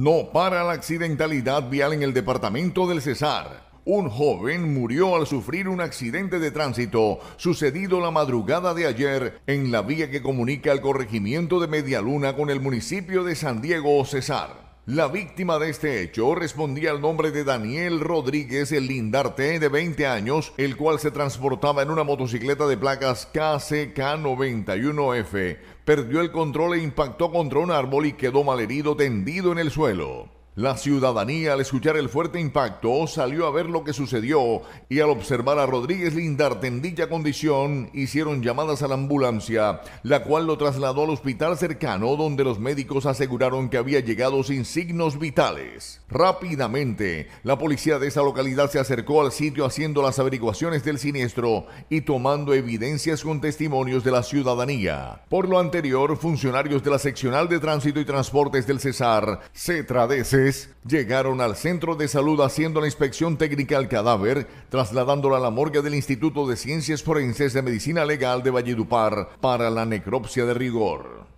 No para la accidentalidad vial en el departamento del Cesar. Un joven murió al sufrir un accidente de tránsito sucedido la madrugada de ayer en la vía que comunica el corregimiento de Medialuna con el municipio de San Diego Cesar. La víctima de este hecho respondía al nombre de Daniel Rodríguez el Lindarte, de 20 años, el cual se transportaba en una motocicleta de placas KCK91F. Perdió el control e impactó contra un árbol y quedó malherido tendido en el suelo. La ciudadanía, al escuchar el fuerte impacto, salió a ver lo que sucedió y al observar a Rodríguez Lindarte en dicha condición, hicieron llamadas a la ambulancia, la cual lo trasladó al hospital cercano donde los médicos aseguraron que había llegado sin signos vitales. Rápidamente, la policía de esa localidad se acercó al sitio haciendo las averiguaciones del siniestro y tomando evidencias con testimonios de la ciudadanía. Por lo anterior, funcionarios de la seccional de tránsito y transportes del Cesar, CETRA-DC, llegaron al centro de salud haciendo la inspección técnica al cadáver, trasladándola a la morgue del Instituto de Ciencias Forenses de Medicina Legal de Valledupar para la necropsia de rigor.